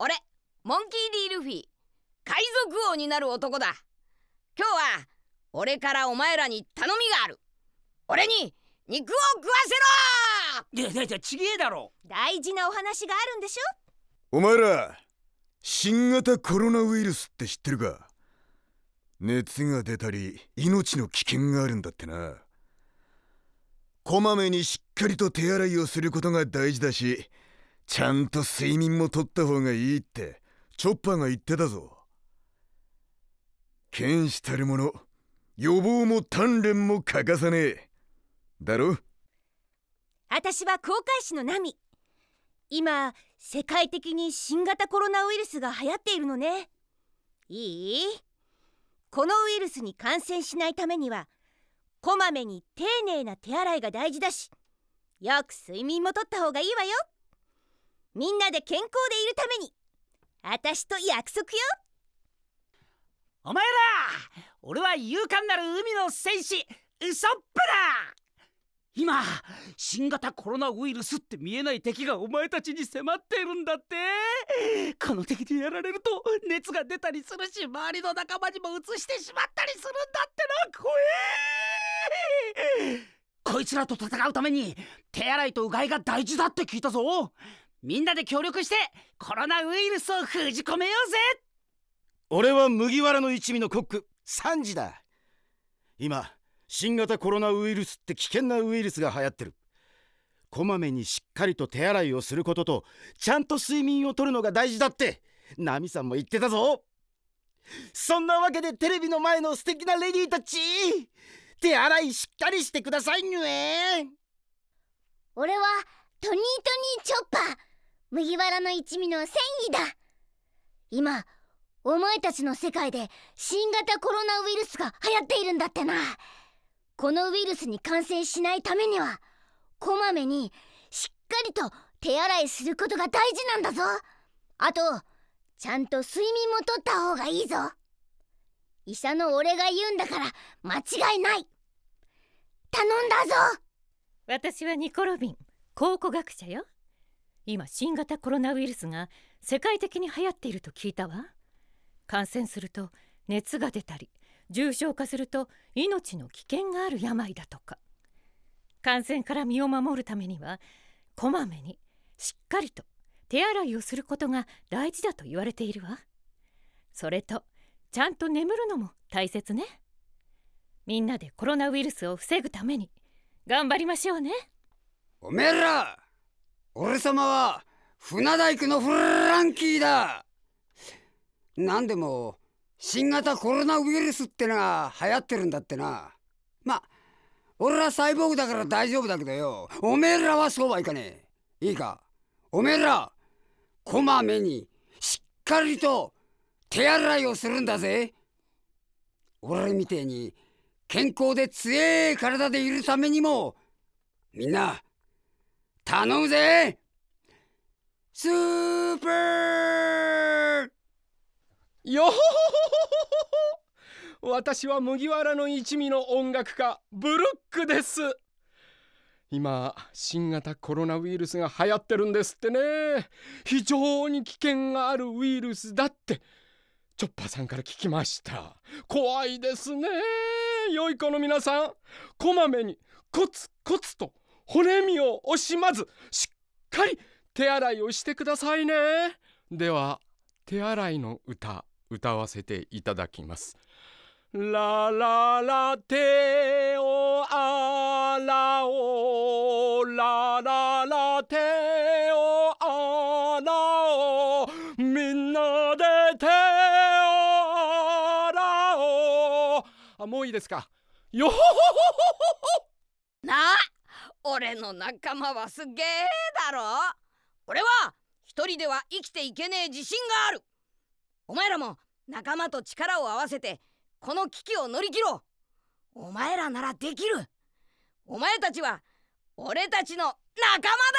俺モンキー・ディ・ルフィ海賊王になる男だ今日は俺からお前らに頼みがある俺に肉を食わせろいやいやちげえだろ大事なお話があるんでしょお前ら新型コロナウイルスって知ってるか熱が出たり命の危険があるんだってなこまめにしっかりと手洗いをすることが大事だしちゃんと睡眠もとった方がいいってチョッパーが言ってたぞ剣士たるもの予防も鍛錬も欠かさねえだろ私は航海士のナミ今世界的に新型コロナウイルスが流行っているのねいいこのウイルスに感染しないためにはこまめに丁寧な手洗いが大事だしよく睡眠もとった方がいいわよみんなで健康でいるために私と約束よお前ら俺は勇敢なる海の戦士ウソップだ今新型コロナウイルスって見えない敵がお前たちに迫ってるんだってこの敵にやられると熱が出たりするし周りの仲間にも移してしまったりするんだってな怖えこいつらと戦うために手洗いとうがいが大事だって聞いたぞみんなで協力してコロナウイルスを封じ込めようぜ俺は麦わらの一味のコックサンジだ今新型コロナウイルスって危険なウイルスが流行ってるこまめにしっかりと手洗いをすることとちゃんと睡眠をとるのが大事だってナミさんも言ってたぞそんなわけでテレビの前の素敵なレディーたち手洗いしっかりしてくださいにゅえ俺はトニートニーチョッパー麦わらの一味の繊維だ今お前たちの世界で新型コロナウイルスが流行っているんだってなこのウイルスに感染しないためにはこまめにしっかりと手洗いすることが大事なんだぞあとちゃんと睡眠もとった方がいいぞ医者の俺が言うんだから間違いない頼んだぞ私はニコ・ロビン考古学者よ今新型コロナウイルスが世界的に流行っていると聞いたわ感染すると熱が出たり重症化すると命の危険がある病だとか感染から身を守るためにはこまめにしっかりと手洗いをすることが大事だと言われているわそれとちゃんと眠るのも大切ねみんなでコロナウイルスを防ぐために頑張りましょうねおめえら俺様は船大工のフランキーだ何でも新型コロナウイルスってのが流行ってるんだってなまあ俺はサイボーグだから大丈夫だけどよおめえらはそうはいかねえいいかおめえらこまめにしっかりと手洗いをするんだぜ俺みてえに健康で強え体でいるためにもみんな頼むぜスーパーよほほほほ私は麦わらの一味の音楽家ブルックです今新型コロナウイルスが流行ってるんですってね非常に危険があるウイルスだってチョッパーさんから聞きました怖いですね良い子の皆さんこまめにコツコツと骨身を惜しまずしっかり手洗いをしてくださいねでは手洗いの歌歌わせていただきますラララ手を洗おうラララ手を洗おうみんなで手を洗おうあもういいですかよほほほほほなあ俺の仲間はすげえだろ俺は一人では生きていけねえ自信があるお前らも仲間と力を合わせてこの危機を乗り切ろうお前らならできるお前たちは俺たちの仲間だ